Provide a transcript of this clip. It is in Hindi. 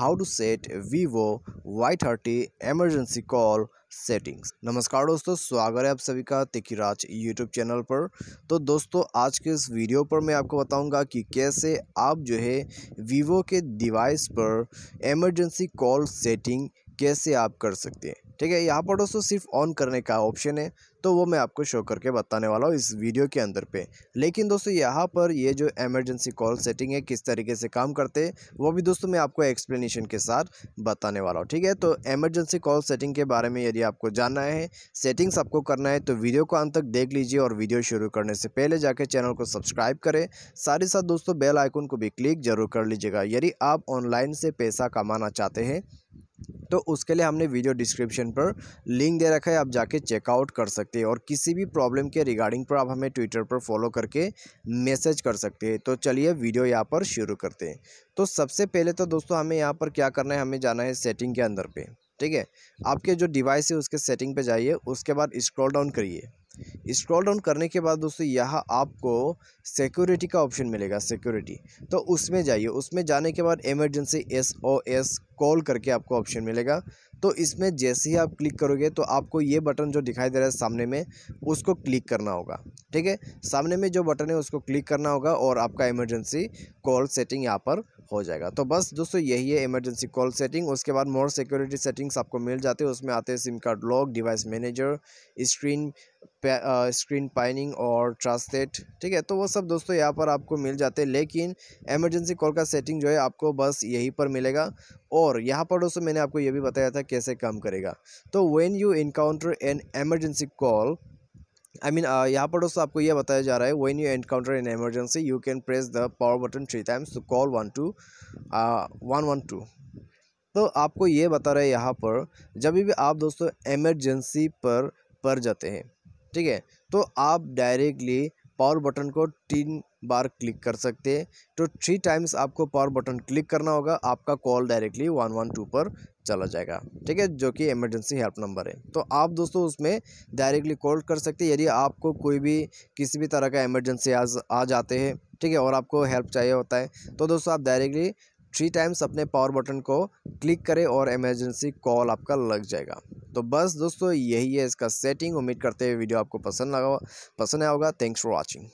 how to set Vivo Y thirty emergency call settings नमस्कार दोस्तों स्वागत है आप सभी का तिकीराज यूट्यूब चैनल पर तो दोस्तों आज के इस वीडियो पर मैं आपको बताऊंगा कि कैसे आप जो है वीवो के डिवाइस पर एमरजेंसी कॉल सेटिंग कैसे आप कर सकते हैं ठीक है यहाँ पर दोस्तों सिर्फ ऑन करने का ऑप्शन है तो वो मैं आपको शो करके बताने वाला हूँ इस वीडियो के अंदर पे लेकिन दोस्तों यहाँ पर ये जो एमरजेंसी कॉल सेटिंग है किस तरीके से काम करते हैं वो भी दोस्तों मैं आपको एक्सप्लेनेशन के साथ बताने वाला हूँ ठीक है तो एमरजेंसी कॉल सेटिंग के बारे में यदि आपको जानना है सेटिंग्स आपको करना है तो वीडियो को अंत तक देख लीजिए और वीडियो शुरू करने से पहले जाकर चैनल को सब्सक्राइब करें साथ ही साथ दोस्तों बेल आइकन को भी क्लिक जरूर कर लीजिएगा यदि आप ऑनलाइन से पैसा कमाना चाहते हैं तो उसके लिए हमने वीडियो डिस्क्रिप्शन पर लिंक दे रखा है आप जाके चेकआउट कर सकते हैं और किसी भी प्रॉब्लम के रिगार्डिंग पर आप हमें ट्विटर पर फॉलो करके मैसेज कर सकते हैं तो चलिए वीडियो यहाँ पर शुरू करते हैं तो सबसे पहले तो दोस्तों हमें यहाँ पर क्या करना है हमें जाना है सेटिंग के अंदर पर ठीक है आपके जो डिवाइस है उसके सेटिंग पर जाइए उसके बाद इस्क्रॉल डाउन करिए स्क्रॉल डाउन करने के बाद दोस्तों यहाँ आपको सिक्योरिटी का ऑप्शन मिलेगा सिक्योरिटी तो उसमें जाइए उसमें जाने के बाद emergency S O S call करके आपको ऑप्शन मिलेगा तो इसमें जैसे ही आप क्लिक करोगे तो आपको ये बटन जो दिखाई दे रहा है सामने में उसको क्लिक करना होगा ठीक है सामने में जो बटन है उसको क्लिक करना होगा और आपका इमरजेंसी कॉल सेटिंग यहाँ पर हो जाएगा तो बस दोस्तों यही है इमरजेंसी कॉल सेटिंग उसके बाद मोर सिक्योरिटी सेटिंग्स आपको मिल जाते हैं उसमें आते हैं SIM card lock device manager screen screen pinning और ट्रांसलेट ठीक है तो वो सब दोस्तों यहाँ पर आपको मिल जाते हैं लेकिन एमरजेंसी कॉल का सेटिंग जो है आपको बस यहीं पर मिलेगा और यहाँ पर दोस्तों मैंने आपको ये भी बताया था कैसे काम करेगा तो when you encounter an emergency call I mean यहाँ पर दोस्तों आपको यह बताया जा रहा है when you encounter an emergency you can press the power button three times to call one two one one two तो आपको ये बता रहा है यहाँ पर जब भी आप दोस्तों एमरजेंसी पर पर जाते हैं ठीक है तो आप डायरेक्टली पावर बटन को तीन बार क्लिक कर सकते हैं तो थ्री टाइम्स आपको पावर बटन क्लिक करना होगा आपका call directly one one two पर चला जाएगा ठीक है जो कि इमरजेंसी हेल्प नंबर है तो आप दोस्तों उसमें डायरेक्टली कॉल कर सकते हैं यदि आपको कोई भी किसी भी तरह का इमरजेंसी आज आ जाते हैं ठीक है और आपको हेल्प चाहिए होता है तो दोस्तों आप डायरेक्टली थ्री टाइम्स अपने पावर बटन को क्लिक करें और इमरजेंसी कॉल आपका लग जाएगा तो बस दोस्तों यही है इसका सेटिंग उम्मीद करते हुए वीडियो आपको पसंद लगा पसंद आया होगा थैंक्स फॉर वॉचिंग